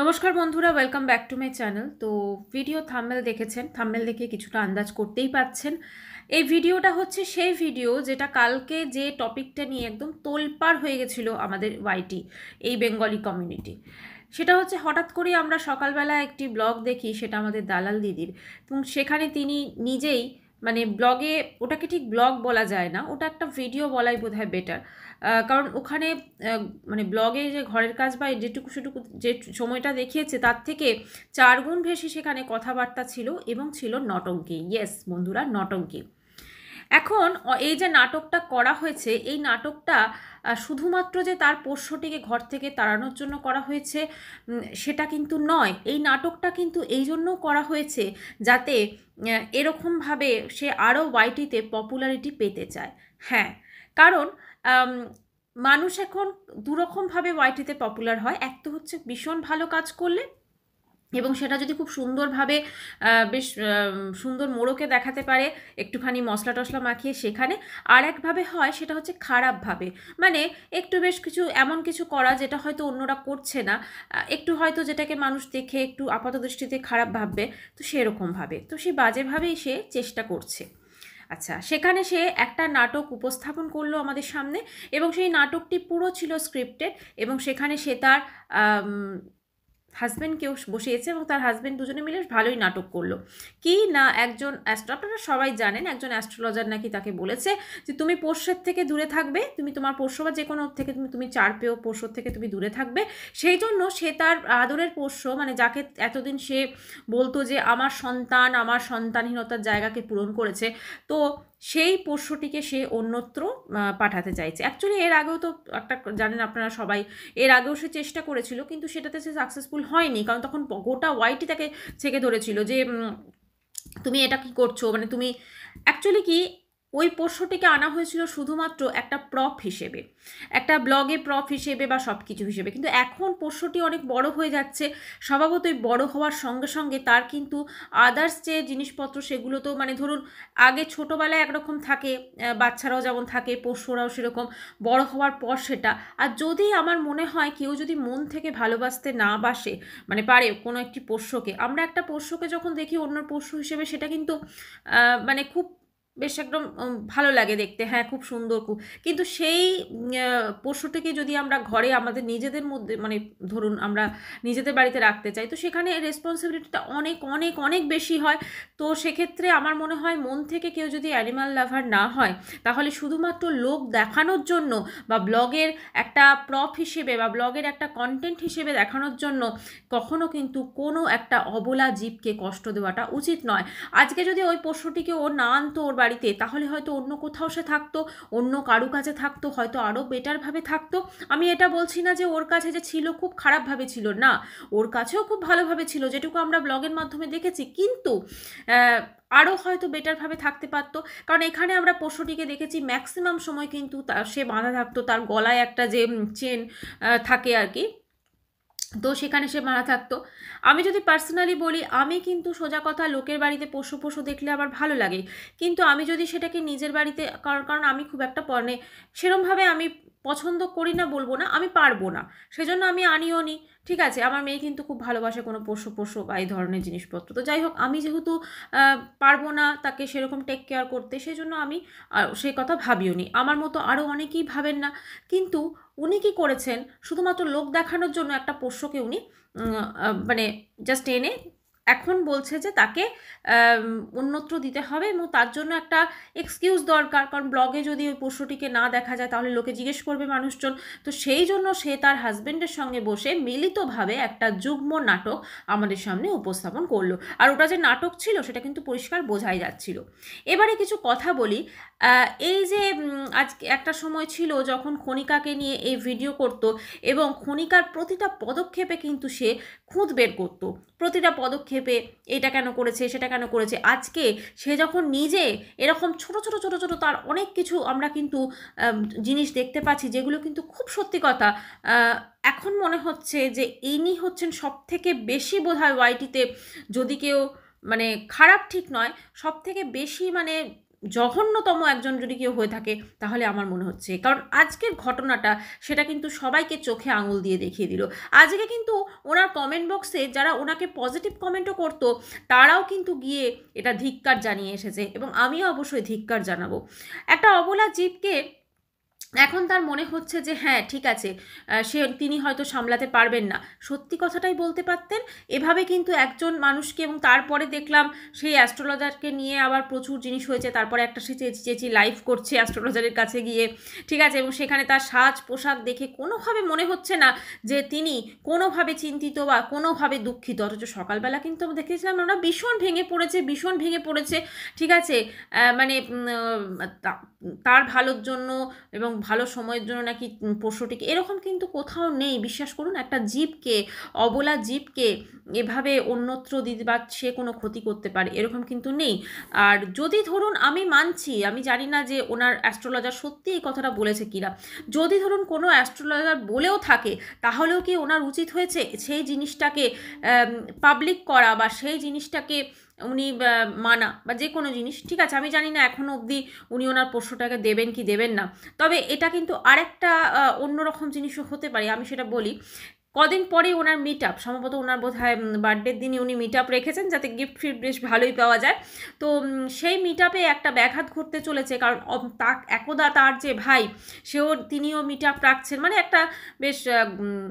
নমস্কার বন্ধুরা welcome back to my channel তো ভিডিও থাম্বেল দেখেছেন থাম্মেল দেখে কিছুটা আন্দাজ করতেই পাচ্ছেন এই ভিডিওটা হচ্ছে সেই ভিডিও যেটা কালকে যে টপিকটা নিয়ে একদম তোলপাড় হয়ে গেছিল আমাদের ওয়াইটি এই বেঙ্গলি কমিউনিটি সেটা হচ্ছে হঠাৎ করেই আমরা সকালবেলা একটি ব্লগ দেখি সেটা আমাদের দালাল দিদির এবং সেখানে তিনি নিজেই মানে ব্লগে ওটাকে ঠিক ব্লগ বলা যায় না ওটা একটা ভিডিও বলাই বোধ হয় বেটার কারণ ওখানে মানে ব্লগে যে ঘরের কাজ বা যেটুকু সেটুকু যে সময়টা দেখিয়েছে তার থেকে চারগুণ বেশি সেখানে কথাবার্তা ছিল এবং ছিল নটঙ্কি ইয়েস বন্ধুরা নটঙ্কি এখন এই যে নাটকটা করা হয়েছে এই নাটকটা শুধুমাত্র যে তার পোষ্যটিকে ঘর থেকে তাড়ানোর জন্য করা হয়েছে সেটা কিন্তু নয় এই নাটকটা কিন্তু এই জন্যও করা হয়েছে যাতে এরকমভাবে সে আরও ওয়াইটিতে পপুলারিটি পেতে চায় হ্যাঁ কারণ মানুষ এখন দুরকমভাবে ওয়াইটিতে পপুলার হয় এক তো হচ্ছে ভীষণ ভালো কাজ করলে এবং সেটা যদি খুব সুন্দরভাবে বেশ সুন্দর মোড়কে দেখাতে পারে একটুখানি মশলা টশলা মাখিয়ে সেখানে আর একভাবে হয় সেটা হচ্ছে খারাপভাবে মানে একটু বেশ কিছু এমন কিছু করা যেটা হয়তো অন্যরা করছে না একটু হয়তো যেটাকে মানুষ দেখে একটু আপাত দৃষ্টিতে খারাপ ভাববে তো সেরকমভাবে তো সে বাজেভাবেই সে চেষ্টা করছে আচ্ছা সেখানে সে একটা নাটক উপস্থাপন করলো আমাদের সামনে এবং সেই নাটকটি পুরো ছিল স্ক্রিপ্টেড এবং সেখানে সে তার হাজব্যান্ডকেও বসিয়েছে এবং তার হাজব্যান্ড দুজনে মিলে ভালোই নাটক করলো কি না একজন অ্যাস্ট্রো আপনারা সবাই জানেন একজন অ্যাস্ট্রোলজার নাকি তাকে বলেছে যে তুমি পোষ্যের থেকে দূরে থাকবে তুমি তোমার পোষ্য বা যে কোনো থেকে তুমি তুমি চার পেয়েও পোষ্যর থেকে তুমি দূরে থাকবে সেই জন্য সে তার আদরের পোষ্য মানে যাকে এতদিন সে বলতো যে আমার সন্তান আমার সন্তানহীনতার জায়গাকে পূরণ করেছে তো সেই পোষ্যটিকে সে অন্যত্র পাঠাতে চাইছে অ্যাকচুয়ালি এর আগেও তো একটা জানেন আপনারা সবাই এর আগেও সে চেষ্টা করেছিল কিন্তু সেটাতে সে সাকসেসফুল হয়নি কারণ তখন গোটা ওয়াইটি তাকে ছেঁকে ধরেছিল যে তুমি এটা কি করছো মানে তুমি অ্যাকচুয়ালি কি ওই পোষ্যটিকে আনা হয়েছিল শুধুমাত্র একটা প্রপ হিসেবে একটা ব্লগে প্রপ হিসেবে বা সব কিছু হিসেবে কিন্তু এখন পোষ্যটি অনেক বড় হয়ে যাচ্ছে স্বভাবতই বড় হওয়ার সঙ্গে সঙ্গে তার কিন্তু আদার্স যে জিনিসপত্র সেগুলো তো মানে ধরুন আগে ছোটোবেলায় একরকম থাকে বাচ্চারাও যেমন থাকে পোষ্যরাও সেরকম বড় হওয়ার পর সেটা আর যদি আমার মনে হয় কেউ যদি মন থেকে ভালোবাসতে না বাসে মানে পারে কোনো একটি পোষ্যকে আমরা একটা পোষ্যকে যখন দেখি অন্য পোষ্য হিসেবে সেটা কিন্তু মানে খুব বেশ একদম ভালো লাগে দেখতে হ্যাঁ খুব সুন্দর খুব কিন্তু সেই পশুটিকে যদি আমরা ঘরে আমাদের নিজেদের মধ্যে মানে ধরুন আমরা নিজেদের বাড়িতে রাখতে চাই তো সেখানে রেসপন্সিবিলিটিটা অনেক অনেক অনেক বেশি হয় তো সেক্ষেত্রে আমার মনে হয় মন থেকে কেউ যদি অ্যানিমাল লাভার না হয় তাহলে শুধুমাত্র লোক দেখানোর জন্য বা ব্লগের একটা প্রপ হিসেবে বা ব্লগের একটা কন্টেন্ট হিসেবে দেখানোর জন্য কখনো কিন্তু কোনো একটা অবলা জীবকে কষ্ট দেওয়াটা উচিত নয় আজকে যদি ওই পশুটিকে ও না আনতো ওর বাড়িতে তাহলে হয়তো অন্য কোথাও সে থাকতো অন্য কারু কাছে থাকতো হয়তো আরও বেটারভাবে থাকতো আমি এটা বলছি না যে ওর কাছে যে ছিল খুব খারাপভাবে ছিল না ওর কাছেও খুব ভালোভাবে ছিল যেটুকু আমরা ব্লগের মাধ্যমে দেখেছি কিন্তু আরও হয়তো বেটারভাবে থাকতে পারতো কারণ এখানে আমরা পশুটিকে দেখেছি ম্যাক্সিমাম সময় কিন্তু সে বাঁধা থাকতো তার গলায় একটা যে চেন থাকে আর কি তো সেখানে সে মারা থাকতো আমি যদি পার্সোনালি বলি আমি কিন্তু সোজা কথা লোকের বাড়িতে পশু পশু দেখলে আমার ভালো লাগে কিন্তু আমি যদি সেটাকে নিজের বাড়িতে কারণ কারণ আমি খুব একটা পরনে সেরমভাবে আমি পছন্দ করি না বলবো না আমি পারবো না সেজন্য আমি আনিও নি ঠিক আছে আমার মেয়ে কিন্তু খুব ভালোবাসে কোনো পোষ্য পোষ্য বা এই ধরনের জিনিসপত্র তো যাই হোক আমি যেহেতু পারবো না তাকে সেরকম টেক কেয়ার করতে সেজন্য আমি সে কথা ভাবিও নি আমার মতো আরও অনেকেই ভাবেন না কিন্তু উনি কি করেছেন শুধুমাত্র লোক দেখানোর জন্য একটা পোষ্যকে উনি মানে জাস্ট এনে এখন বলছে যে তাকে অন্যত্র দিতে হবে এবং তার জন্য একটা এক্সকিউজ দরকার কারণ ব্লগে যদি ওই পশুটিকে না দেখা যায় তাহলে লোকে জিজ্ঞেস করবে মানুষজন তো সেই জন্য সে তার হাজব্যান্ডের সঙ্গে বসে মিলিতভাবে একটা যুগ্ম নাটক আমাদের সামনে উপস্থাপন করলো আর ওটা যে নাটক ছিল সেটা কিন্তু পরিষ্কার বোঝাই যাচ্ছিল এবারে কিছু কথা বলি এই যে আজ একটা সময় ছিল যখন খনিকাকে নিয়ে এই ভিডিও করত এবং খনিকার প্রতিটা পদক্ষেপে কিন্তু সে খুঁত বের করতো প্রতিটা পদক্ষেপ ভেবে এটা কেন করেছে সেটা কেন করেছে আজকে সে যখন নিজে এরকম ছোট ছোট ছোট ছোট তার অনেক কিছু আমরা কিন্তু জিনিস দেখতে পাচ্ছি যেগুলো কিন্তু খুব সত্যি কথা এখন মনে হচ্ছে যে ইনি হচ্ছেন সব থেকে বেশি বোধ হয় ওয়াইটিতে যদি কেউ মানে খারাপ ঠিক নয় সব থেকে বেশি মানে জঘন্যতম একজন যদি কেউ হয়ে থাকে তাহলে আমার মনে হচ্ছে কারণ আজকের ঘটনাটা সেটা কিন্তু সবাইকে চোখে আঙুল দিয়ে দেখিয়ে দিল আজকে কিন্তু ওনার কমেন্ট বক্সে যারা ওনাকে পজিটিভ কমেন্টও করতো তারাও কিন্তু গিয়ে এটা ধিক্কার জানিয়ে এসেছে এবং আমিও অবশ্যই ধিক্কার জানাবো একটা অবলা জীবকে এখন তার মনে হচ্ছে যে হ্যাঁ ঠিক আছে সে তিনি হয়তো সামলাতে পারবেন না সত্যি কথাটাই বলতে পারতেন এভাবে কিন্তু একজন মানুষকে এবং তারপরে দেখলাম সেই অ্যাস্ট্রোলজারকে নিয়ে আবার প্রচুর জিনিস হয়েছে তারপরে একটা সে চেঁচি চেঁচি লাইভ করছে অ্যাস্ট্রোলজারের কাছে গিয়ে ঠিক আছে এবং সেখানে তার সাজ পোশাক দেখে কোনোভাবে মনে হচ্ছে না যে তিনি কোনোভাবে চিন্তিত বা কোনোভাবে দুঃখিত অথচ সকালবেলা কিন্তু আমরা দেখেছিলাম ওরা ভীষণ ভেঙে পড়েছে ভীষণ ভেঙে পড়েছে ঠিক আছে মানে তার ভালোর জন্য এবং ভালো সময়ের জন্য নাকি পশুটিকে এরকম কিন্তু কোথাও নেই বিশ্বাস করুন একটা জীবকে অবলা জীবকে এভাবে অন্যত্র দিতে বা সে কোনো ক্ষতি করতে পারে এরকম কিন্তু নেই আর যদি ধরুন আমি মানছি আমি জানি না যে ওনার অ্যাস্ট্রোলজার সত্যি এই কথাটা বলেছে কিনা যদি ধরুন কোনো অ্যাস্ট্রোলজার বলেও থাকে তাহলেও কি ওনার উচিত হয়েছে সেই জিনিসটাকে পাবলিক করা বা সেই জিনিসটাকে উনি মানা বা যে কোনো জিনিস ঠিক আছে আমি জানি না এখনও অবধি উনি ওনার পোষ্যটাকে দেবেন কি দেবেন না তবে এটা কিন্তু আরেকটা অন্যরকম জিনিসও হতে পারে আমি সেটা বলি কদিন পরে ওনার মিট আপ সম্ভবত ওনার বোধ হয় বার্থডের দিনই উনি মিট আপ রেখেছেন যাতে গিফট ফিট বেশ ভালোই পাওয়া যায় তো সেই মিট আপে একটা ব্যাঘাত ঘটতে চলেছে কারণ তা একদা তার যে ভাই সেও তিনিও মিট আপ রাখছেন মানে একটা বেশ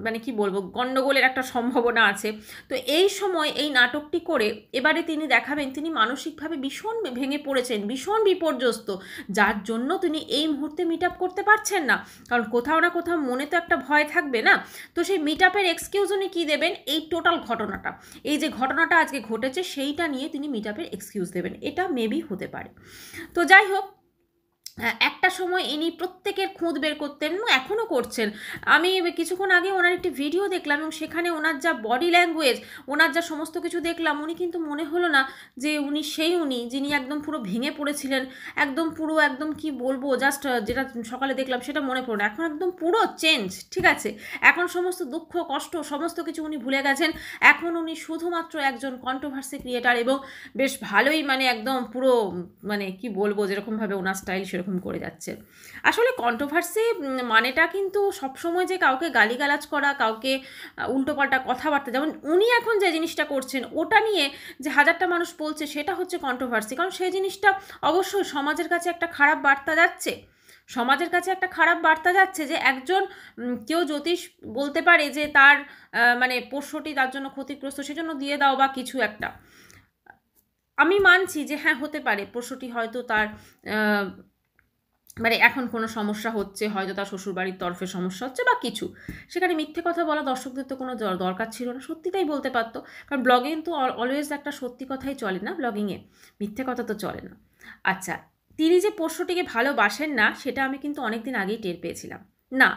মানে কি বলবো গণ্ডগোলের একটা সম্ভাবনা আছে তো এই সময় এই নাটকটি করে এবারে তিনি দেখাবেন তিনি মানসিকভাবে ভীষণ ভেঙে পড়েছেন ভীষণ বিপর্যস্ত যার জন্য তিনি এই মুহূর্তে মিট আপ করতে পারছেন না কারণ কোথাও না কোথাও মনে তো একটা ভয় থাকবে না তো সেই মিট মিটাপের এক্সকিউজ উনি কী দেবেন এই টোটাল ঘটনাটা এই যে ঘটনাটা আজকে ঘটেছে সেইটা নিয়ে তিনি মিটাপের এক্সকিউজ দেবেন এটা মেবি হতে পারে তো যাই হোক একটা সময় ইনি প্রত্যেকের খুঁত বের করতেন এখনও করছেন আমি কিছুক্ষণ আগে ওনার একটি ভিডিও দেখলাম এবং সেখানে ওনার যা বডি ল্যাঙ্গুয়েজ ওনার যা সমস্ত কিছু দেখলাম উনি কিন্তু মনে হলো না যে উনি সেই উনি যিনি একদম পুরো ভেঙে পড়েছিলেন একদম পুরো একদম কি বলবো জাস্ট যেটা সকালে দেখলাম সেটা মনে পড়ে এখন একদম পুরো চেঞ্জ ঠিক আছে এখন সমস্ত দুঃখ কষ্ট সমস্ত কিছু উনি ভুলে গেছেন এখন উনি শুধুমাত্র একজন কন্ট্রোভার্সি ক্রিয়েটার এবং বেশ ভালোই মানে একদম পুরো মানে কি বলবো যেরকমভাবে ওনার স্টাইল সেরকম গঠন করে যাচ্ছে আসলে কন্ট্রোভার্সি মানেটা কিন্তু সবসময় যে কাউকে গালিগালাজ করা কাউকে উল্টোপাল্টা কথাবার্তা যেমন উনি এখন যে জিনিসটা করছেন ওটা নিয়ে যে হাজারটা মানুষ বলছে সেটা হচ্ছে কন্ট্রোভার্সি কারণ সেই জিনিসটা অবশ্যই সমাজের কাছে একটা খারাপ বার্তা যাচ্ছে সমাজের কাছে একটা খারাপ বার্তা যাচ্ছে যে একজন কেউ জ্যোতিষ বলতে পারে যে তার মানে পোষ্যটি তার জন্য ক্ষতিগ্রস্ত সেজন্য দিয়ে দাও বা কিছু একটা আমি মানছি যে হ্যাঁ হতে পারে পোষ্যটি হয়তো তার মানে এখন কোনো সমস্যা হচ্ছে হয়তো তার শ্বশুরবাড়ির তরফে সমস্যা হচ্ছে বা কিছু সেখানে মিথ্যে কথা বলা দর্শকদের তো কোনো দরকার ছিল না সত্যিটাই বলতে পারতো কারণ ব্লগিং তো অলওয়েজ একটা সত্যি কথাই চলে না ব্লগিংয়ে মিথ্যে কথা তো চলে না আচ্ছা তিনি যে পোষ্যটিকে ভালোবাসেন না সেটা আমি কিন্তু অনেক দিন আগেই টের পেয়েছিলাম না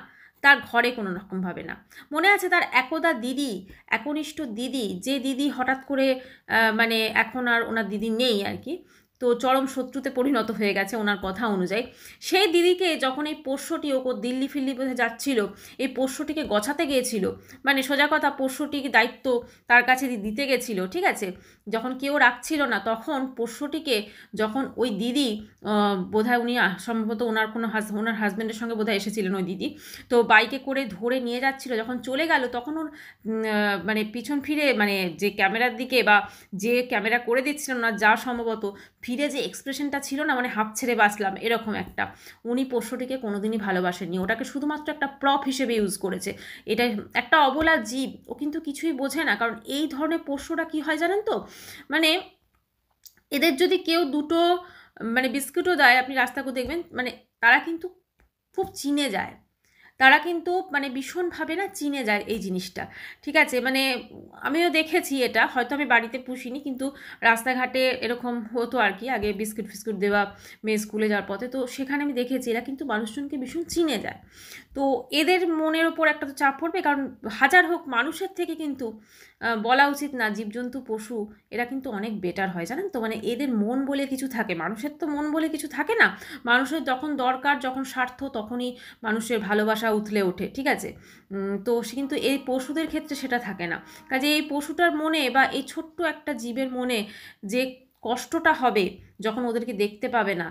তার ঘরে কোনো রকমভাবে না মনে আছে তার একদা দিদি একনিষ্ঠ দিদি যে দিদি হঠাৎ করে মানে এখন আর ওনার দিদি নেই আর কি তো চরম শত্রুতে পরিণত হয়ে গেছে ওনার কথা অনুযায়ী সেই দিদিকে যখন এই পোষ্যটি ও দিল্লি ফিল্লি বোধে যাচ্ছিল এই পোষ্যটিকে গছাতে গিয়েছিল মানে সোজা কথা পোষ্যটির দায়িত্ব তার কাছে দিতে গেছিল ঠিক আছে যখন কেউ রাখছিল না তখন পোষ্যটিকে যখন ওই দিদি বোধহয় উনি সম্ভবত ওনার কোনো হাজ ওনার হাজব্যান্ডের সঙ্গে বোধহয় এসেছিলেন ওই দিদি তো বাইকে করে ধরে নিয়ে যাচ্ছিল যখন চলে গেল তখন ওর মানে পিছন ফিরে মানে যে ক্যামেরার দিকে বা যে ক্যামেরা করে দিচ্ছিল না যা সম্ভবত ফিরে যে এক্সপ্রেশনটা ছিল না মানে হাফ ছেড়ে বাঁচলাম এরকম একটা উনি পোষ্যটিকে কোনোদিনই ভালোবাসেননি ওটাকে শুধুমাত্র একটা প্রপ হিসেবে ইউজ করেছে এটা একটা অবলা জীব ও কিন্তু কিছুই বোঝে না কারণ এই ধরনের পোষ্যটা কি হয় জানেন তো মানে এদের যদি কেউ দুটো মানে বিস্কুটও দেয় আপনি রাস্তা করে দেখবেন মানে তারা কিন্তু খুব চিনে যায় তারা কিন্তু মানে ভীষণভাবে না চিনে যায় এই জিনিসটা ঠিক আছে মানে আমিও দেখেছি এটা হয়তো আমি বাড়িতে পুষিনি কিন্তু রাস্তাঘাটে এরকম হতো আর কি আগে বিস্কুট ফিস্কুট দেওয়া মেয়ে স্কুলে যাওয়ার পথে তো সেখানে আমি দেখেছি এরা কিন্তু মানুষজনকে ভীষণ চিনে যায় তো এদের মনের ওপর একটা তো চাপ পড়বে কারণ হাজার হোক মানুষের থেকে কিন্তু বলা উচিত না জীবজন্তু পশু এরা কিন্তু অনেক বেটার হয় জানেন তো মানে এদের মন বলে কিছু থাকে মানুষের তো মন বলে কিছু থাকে না মানুষের যখন দরকার যখন স্বার্থ তখনই মানুষের ভালোবাসা ভাষা উথলে ওঠে ঠিক আছে তো কিন্তু এই পশুদের ক্ষেত্রে সেটা থাকে না কাজে এই পশুটার মনে বা এই ছোট্ট একটা জীবের মনে যে কষ্টটা হবে যখন ওদেরকে দেখতে পাবে না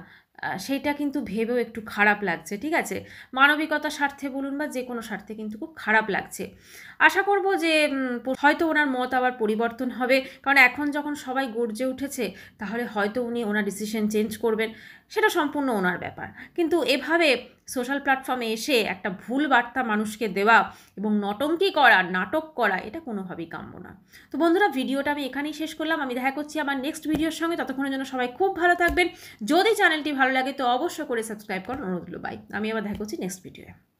সেইটা কিন্তু ভেবেও একটু খারাপ লাগছে ঠিক আছে মানবিকতা স্বার্থে বলুন বা যে কোনো স্বার্থে কিন্তু খুব খারাপ লাগছে আশা করব যে হয়তো ওনার মত আবার পরিবর্তন হবে কারণ এখন যখন সবাই গর্জে উঠেছে তাহলে হয়তো উনি ওনার ডিসিশন চেঞ্জ করবেন সেটা সম্পূর্ণ ওনার ব্যাপার কিন্তু এভাবে সোশ্যাল প্ল্যাটফর্মে এসে একটা ভুল বার্তা মানুষকে দেওয়া এবং নটঙ্কি করা নাটক করা এটা কোনোভাবেই কাম্য না তো বন্ধুরা ভিডিওটা আমি এখানেই শেষ করলাম আমি দেখা করছি আমার নেক্সট ভিডিওর সঙ্গে ততক্ষণের জন্য সবাই খুব ভালো থাকবেন যদি চ্যানেলটি ভালো লাগে তো অবশ্য করে সাবস্ক্রাইব করুন অনুরোধ বাই আমি আবার দেখা করছি নেক্সট ভিডিওয়ে